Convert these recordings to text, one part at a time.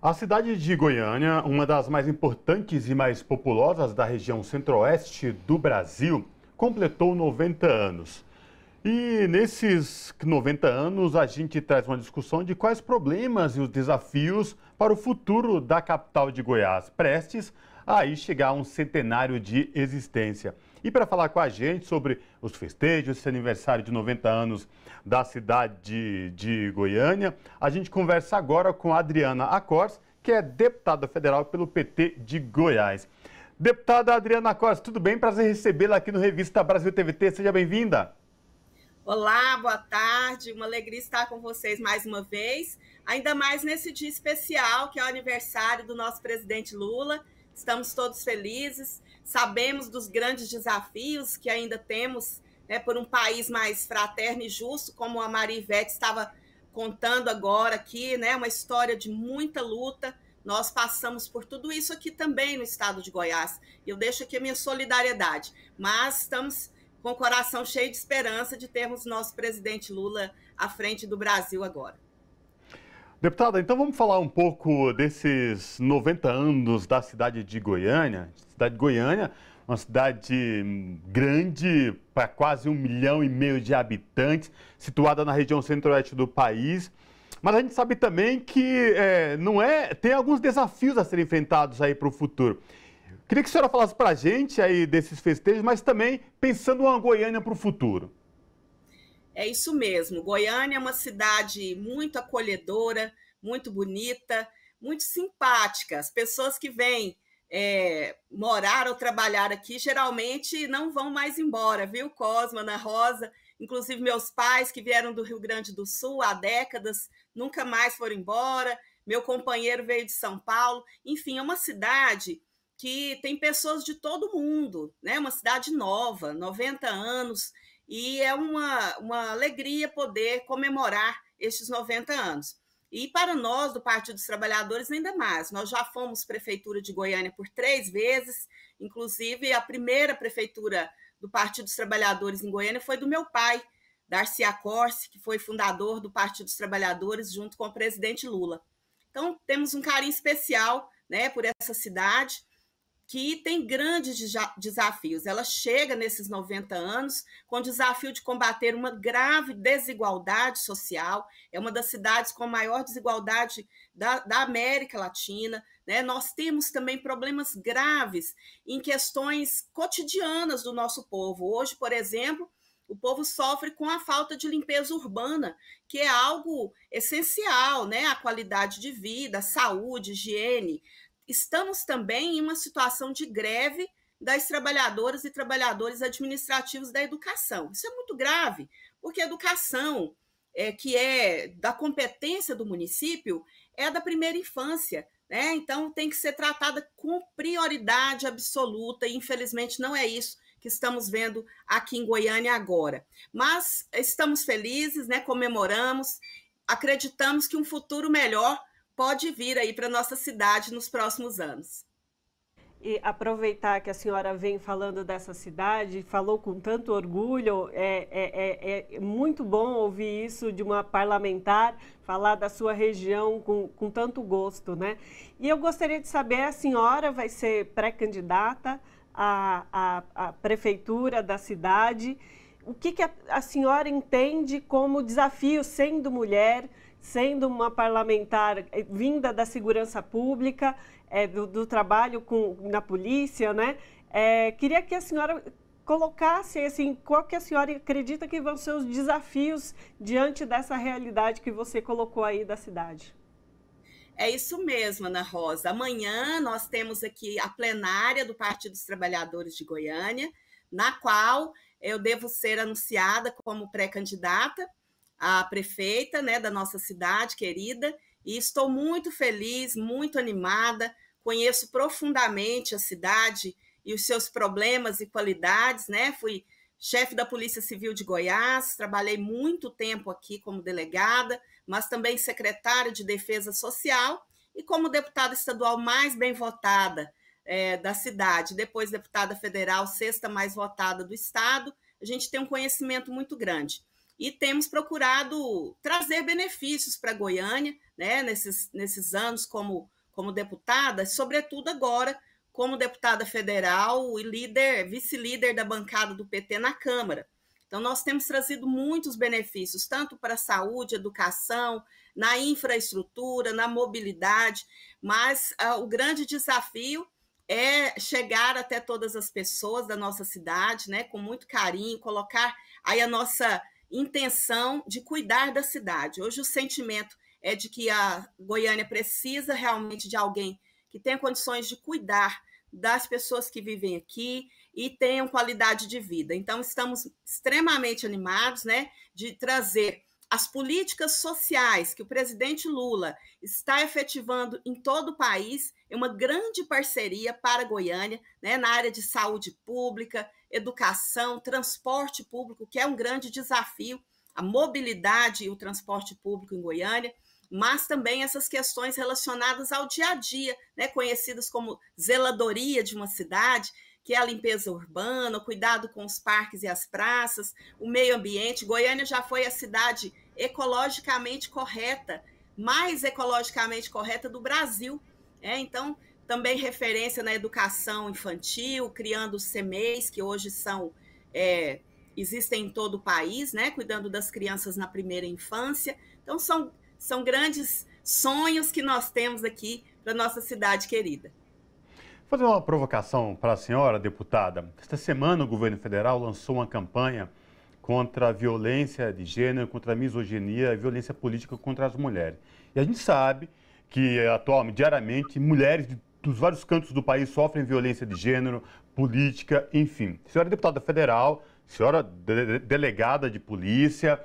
A cidade de Goiânia, uma das mais importantes e mais populosas da região centro-oeste do Brasil, completou 90 anos. E nesses 90 anos, a gente traz uma discussão de quais problemas e os desafios para o futuro da capital de Goiás, prestes a chegar a um centenário de existência. E para falar com a gente sobre os festejos, esse aniversário de 90 anos da cidade de, de Goiânia, a gente conversa agora com a Adriana Acors, que é deputada federal pelo PT de Goiás. Deputada Adriana Acors, tudo bem? Prazer recebê-la aqui no Revista Brasil TVT. Seja bem-vinda. Olá, boa tarde. Uma alegria estar com vocês mais uma vez, ainda mais nesse dia especial que é o aniversário do nosso presidente Lula estamos todos felizes, sabemos dos grandes desafios que ainda temos né, por um país mais fraterno e justo, como a Marivete estava contando agora aqui, né, uma história de muita luta. Nós passamos por tudo isso aqui também no estado de Goiás. e Eu deixo aqui a minha solidariedade, mas estamos com o coração cheio de esperança de termos nosso presidente Lula à frente do Brasil agora. Deputada, então vamos falar um pouco desses 90 anos da cidade de Goiânia. Cidade de Goiânia, uma cidade hum, grande, para quase um milhão e meio de habitantes, situada na região centro-oeste do país. Mas a gente sabe também que é, não é, tem alguns desafios a serem enfrentados aí para o futuro. Queria que a senhora falasse para a gente aí desses festejos, mas também pensando uma Goiânia para o futuro. É isso mesmo. Goiânia é uma cidade muito acolhedora, muito bonita, muito simpática. As pessoas que vêm é, morar ou trabalhar aqui geralmente não vão mais embora, viu, Cosma, Ana Rosa? Inclusive, meus pais que vieram do Rio Grande do Sul há décadas nunca mais foram embora. Meu companheiro veio de São Paulo. Enfim, é uma cidade que tem pessoas de todo mundo, né? Uma cidade nova, 90 anos e é uma, uma alegria poder comemorar estes 90 anos. E para nós, do Partido dos Trabalhadores, ainda mais. Nós já fomos prefeitura de Goiânia por três vezes, inclusive a primeira prefeitura do Partido dos Trabalhadores em Goiânia foi do meu pai, Darcy Acorce, que foi fundador do Partido dos Trabalhadores, junto com o presidente Lula. Então, temos um carinho especial né, por essa cidade que tem grandes desafios. Ela chega nesses 90 anos com o desafio de combater uma grave desigualdade social. É uma das cidades com maior desigualdade da, da América Latina. Né? Nós temos também problemas graves em questões cotidianas do nosso povo. Hoje, por exemplo, o povo sofre com a falta de limpeza urbana, que é algo essencial, né? A qualidade de vida, saúde, higiene estamos também em uma situação de greve das trabalhadoras e trabalhadores administrativos da educação. Isso é muito grave, porque a educação, é, que é da competência do município, é da primeira infância. Né? Então, tem que ser tratada com prioridade absoluta, e infelizmente não é isso que estamos vendo aqui em Goiânia agora. Mas estamos felizes, né? comemoramos, acreditamos que um futuro melhor pode vir aí para nossa cidade nos próximos anos. E aproveitar que a senhora vem falando dessa cidade, falou com tanto orgulho, é, é, é, é muito bom ouvir isso de uma parlamentar falar da sua região com, com tanto gosto, né? E eu gostaria de saber, a senhora vai ser pré-candidata à, à, à prefeitura da cidade, o que, que a, a senhora entende como desafio, sendo mulher, sendo uma parlamentar eh, vinda da segurança pública, é, do, do, trabalho com, na polícia, né? É, queria que a senhora colocasse assim, qual que a senhora acredita que vão ser os desafios diante dessa realidade que você colocou aí da cidade. É isso mesmo, Ana Rosa. Amanhã nós temos aqui a plenária do Partido dos Trabalhadores de Goiânia, na qual eu devo ser anunciada como pré-candidata a prefeita né, da nossa cidade querida, e estou muito feliz, muito animada. Conheço profundamente a cidade e os seus problemas e qualidades, né? Fui chefe da Polícia Civil de Goiás, trabalhei muito tempo aqui como delegada, mas também secretária de Defesa Social e como deputada estadual mais bem votada é, da cidade, depois deputada federal, sexta mais votada do estado. A gente tem um conhecimento muito grande e temos procurado trazer benefícios para Goiânia, né, nesses, nesses anos como, como deputada, sobretudo agora como deputada federal e líder, vice-líder da bancada do PT na Câmara. Então, nós temos trazido muitos benefícios, tanto para a saúde, educação, na infraestrutura, na mobilidade, mas uh, o grande desafio é chegar até todas as pessoas da nossa cidade, né, com muito carinho, colocar aí a nossa intenção de cuidar da cidade. Hoje o sentimento é de que a Goiânia precisa realmente de alguém que tenha condições de cuidar das pessoas que vivem aqui e tenham qualidade de vida. Então estamos extremamente animados, né, de trazer as políticas sociais que o presidente Lula está efetivando em todo o país é uma grande parceria para Goiânia, né, na área de saúde pública, educação, transporte público, que é um grande desafio, a mobilidade e o transporte público em Goiânia, mas também essas questões relacionadas ao dia a dia, né, conhecidas como zeladoria de uma cidade que é a limpeza urbana, o cuidado com os parques e as praças, o meio ambiente. Goiânia já foi a cidade ecologicamente correta, mais ecologicamente correta do Brasil. É, então, também referência na educação infantil, criando os CMEs, que hoje são é, existem em todo o país, né? cuidando das crianças na primeira infância. Então, são, são grandes sonhos que nós temos aqui para nossa cidade querida fazer uma provocação para a senhora, deputada. Esta semana o governo federal lançou uma campanha contra a violência de gênero, contra a misoginia, a violência política contra as mulheres. E a gente sabe que atualmente, diariamente, mulheres dos vários cantos do país sofrem violência de gênero, política, enfim. A senhora é deputada federal, senhora de delegada de polícia,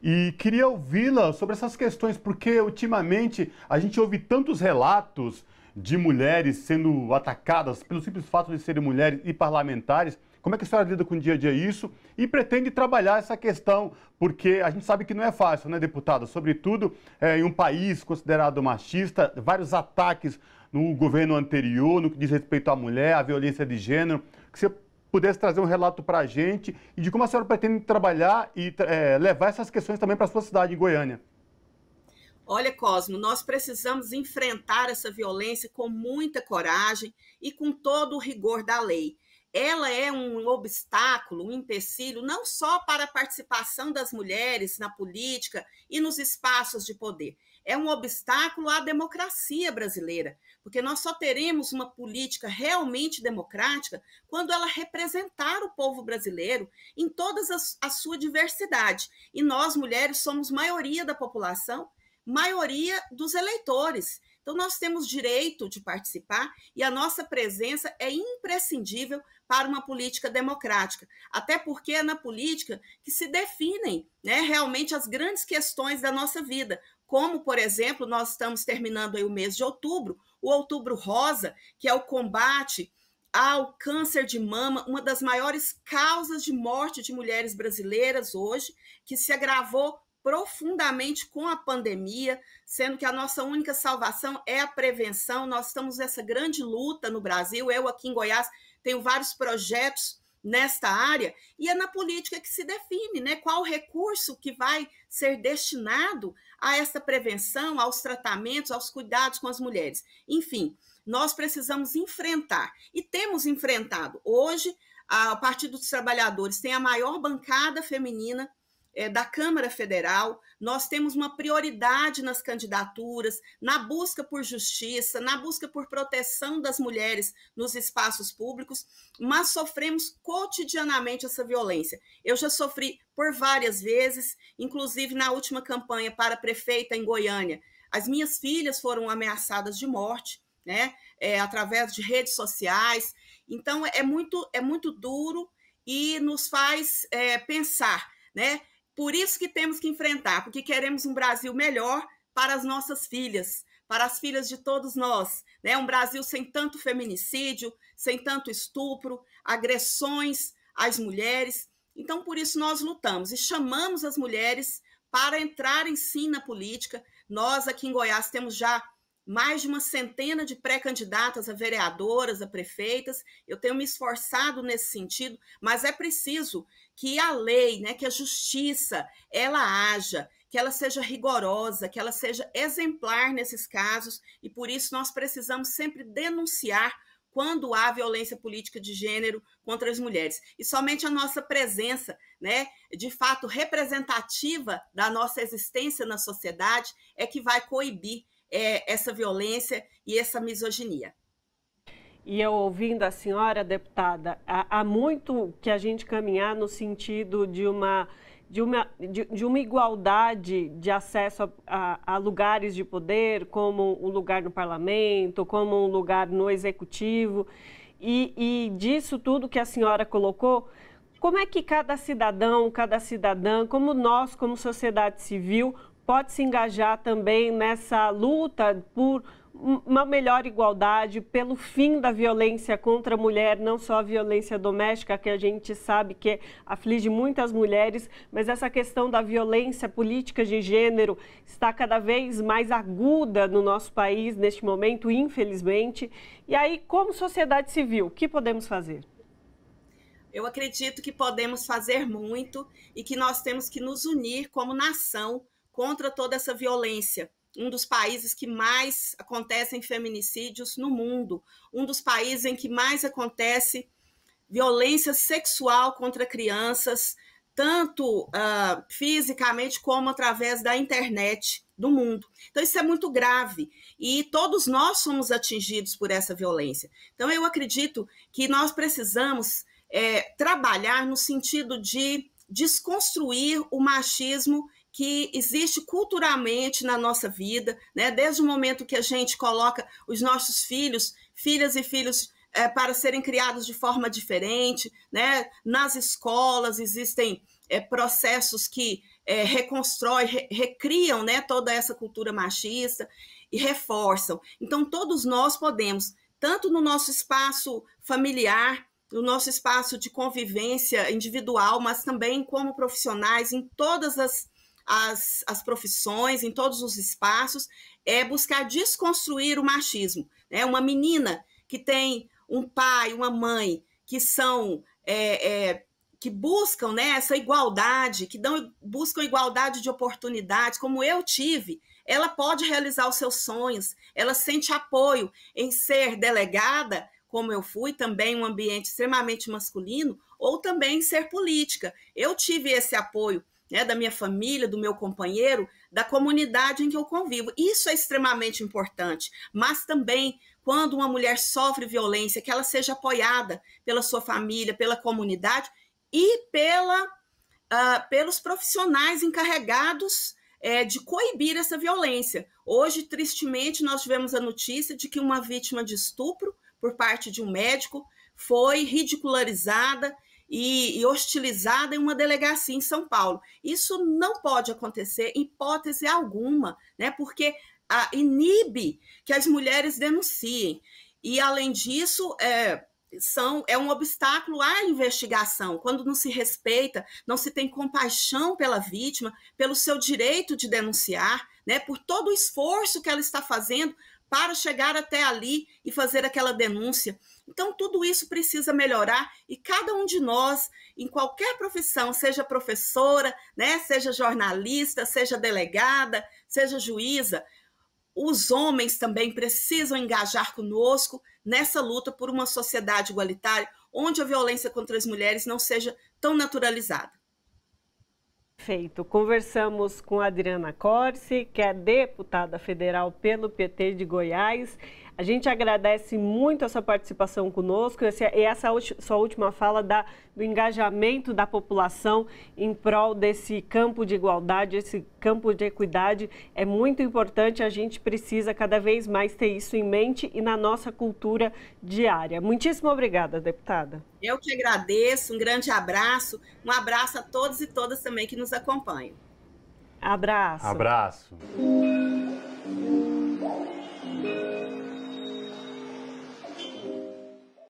e queria ouvi-la sobre essas questões, porque ultimamente a gente ouve tantos relatos de mulheres sendo atacadas pelo simples fato de serem mulheres e parlamentares. Como é que a senhora lida com o dia a dia isso e pretende trabalhar essa questão? Porque a gente sabe que não é fácil, né, deputada? Sobretudo é, em um país considerado machista, vários ataques no governo anterior, no que diz respeito à mulher, à violência de gênero. Que você pudesse trazer um relato para a gente e de como a senhora pretende trabalhar e é, levar essas questões também para a sua cidade, em Goiânia. Olha, Cosmo, nós precisamos enfrentar essa violência com muita coragem e com todo o rigor da lei. Ela é um obstáculo, um empecilho, não só para a participação das mulheres na política e nos espaços de poder, é um obstáculo à democracia brasileira, porque nós só teremos uma política realmente democrática quando ela representar o povo brasileiro em toda a sua diversidade. E nós, mulheres, somos maioria da população maioria dos eleitores. Então, nós temos direito de participar e a nossa presença é imprescindível para uma política democrática. Até porque é na política que se definem né, realmente as grandes questões da nossa vida. Como, por exemplo, nós estamos terminando o mês de outubro, o outubro rosa, que é o combate ao câncer de mama, uma das maiores causas de morte de mulheres brasileiras hoje, que se agravou profundamente com a pandemia, sendo que a nossa única salvação é a prevenção. Nós estamos nessa grande luta no Brasil. Eu, aqui em Goiás, tenho vários projetos nesta área, e é na política que se define né, qual recurso que vai ser destinado a essa prevenção, aos tratamentos, aos cuidados com as mulheres. Enfim, nós precisamos enfrentar e temos enfrentado. Hoje, a, o Partido dos Trabalhadores tem a maior bancada feminina é, da Câmara Federal, nós temos uma prioridade nas candidaturas, na busca por justiça, na busca por proteção das mulheres nos espaços públicos, mas sofremos cotidianamente essa violência. Eu já sofri por várias vezes, inclusive na última campanha para prefeita em Goiânia. As minhas filhas foram ameaçadas de morte, né, é, através de redes sociais. Então é muito é muito duro e nos faz é, pensar, né, por isso que temos que enfrentar, porque queremos um Brasil melhor para as nossas filhas, para as filhas de todos nós. Né? Um Brasil sem tanto feminicídio, sem tanto estupro, agressões às mulheres. Então, por isso, nós lutamos e chamamos as mulheres para entrarem sim na política. Nós, aqui em Goiás, temos já mais de uma centena de pré-candidatas a vereadoras, a prefeitas. Eu tenho me esforçado nesse sentido, mas é preciso que a lei, né, que a justiça, ela haja, que ela seja rigorosa, que ela seja exemplar nesses casos, e por isso nós precisamos sempre denunciar quando há violência política de gênero contra as mulheres. E somente a nossa presença, né, de fato representativa da nossa existência na sociedade, é que vai coibir é, essa violência e essa misoginia. E eu ouvindo a senhora, deputada, há, há muito que a gente caminhar no sentido de uma de uma, de, de, uma igualdade de acesso a, a, a, lugares de poder, como um lugar no parlamento, como um lugar no executivo. E, e disso tudo que a senhora colocou, como é que cada cidadão, cada cidadã, como nós, como sociedade civil, pode se engajar também nessa luta por uma melhor igualdade, pelo fim da violência contra a mulher, não só a violência doméstica, que a gente sabe que aflige muitas mulheres, mas essa questão da violência política de gênero está cada vez mais aguda no nosso país neste momento, infelizmente. E aí, como sociedade civil, o que podemos fazer? Eu acredito que podemos fazer muito e que nós temos que nos unir como nação contra toda essa violência. Um dos países que mais acontecem feminicídios no mundo, um dos países em que mais acontece violência sexual contra crianças, tanto uh, fisicamente como através da internet do mundo. Então, isso é muito grave e todos nós somos atingidos por essa violência. Então, eu acredito que nós precisamos é, trabalhar no sentido de desconstruir o machismo que existe culturalmente na nossa vida, né? desde o momento que a gente coloca os nossos filhos, filhas e filhos é, para serem criados de forma diferente, né? nas escolas existem é, processos que é, reconstrói, re, recriam né? toda essa cultura machista e reforçam. Então todos nós podemos, tanto no nosso espaço familiar, no nosso espaço de convivência individual, mas também como profissionais em todas as as, as profissões, em todos os espaços, é buscar desconstruir o machismo. Né? Uma menina que tem um pai, uma mãe que são é, é, que buscam né, essa igualdade, que dão, buscam igualdade de oportunidades, como eu tive, ela pode realizar os seus sonhos, ela sente apoio em ser delegada, como eu fui, também um ambiente extremamente masculino, ou também ser política. Eu tive esse apoio né, da minha família, do meu companheiro, da comunidade em que eu convivo. Isso é extremamente importante. Mas também, quando uma mulher sofre violência, que ela seja apoiada pela sua família, pela comunidade e pela, uh, pelos profissionais encarregados é, de coibir essa violência. Hoje, tristemente, nós tivemos a notícia de que uma vítima de estupro por parte de um médico foi ridicularizada e, e hostilizada em uma delegacia em São Paulo. Isso não pode acontecer, hipótese alguma, né? Porque a, inibe que as mulheres denunciem. E, além disso, é, são, é um obstáculo à investigação, quando não se respeita, não se tem compaixão pela vítima, pelo seu direito de denunciar, né, por todo o esforço que ela está fazendo para chegar até ali e fazer aquela denúncia. Então, tudo isso precisa melhorar e cada um de nós, em qualquer profissão, seja professora, né, seja jornalista, seja delegada, seja juíza, os homens também precisam engajar conosco nessa luta por uma sociedade igualitária, onde a violência contra as mulheres não seja tão naturalizada. Perfeito. Conversamos com Adriana Corsi, que é deputada federal pelo PT de Goiás. A gente agradece muito a sua participação conosco é, e essa é sua última fala da, do engajamento da população em prol desse campo de igualdade, esse campo de equidade é muito importante. A gente precisa cada vez mais ter isso em mente e na nossa cultura diária. Muitíssimo obrigada, deputada. Eu que agradeço, um grande abraço, um abraço a todos e todas também que nos acompanham. Abraço. Abraço.